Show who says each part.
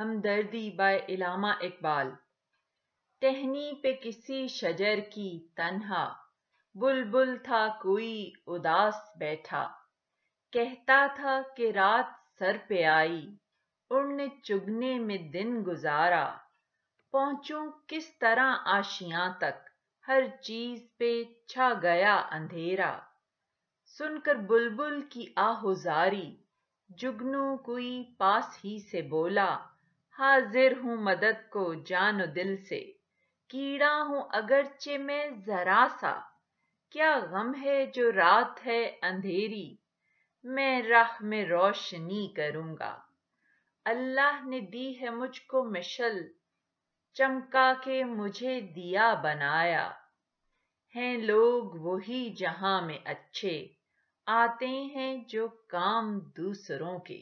Speaker 1: हमदर्दी बाय इलामा इकबाल टहनी पे किसी शजर की तन्हा बुलबुल था कोई उदास बैठा कहता था कि रात सर पे आई उड़ने चुगने में दिन गुजारा पहुंचू किस तरह आशिया तक हर चीज पे छा गया अंधेरा सुनकर बुलबुल की आहुजारी जुगनू कोई पास ही से बोला हाजिर हूं मदद को जान दिल से कीड़ा हूं अगरचे में जरा सा क्या गम है जो रात है अंधेरी मैं राह में रोशनी करूंगा अल्लाह ने दी है मुझको मिशल चमका के मुझे दिया बनाया हैं लोग वही जहां में अच्छे आते हैं जो काम दूसरों के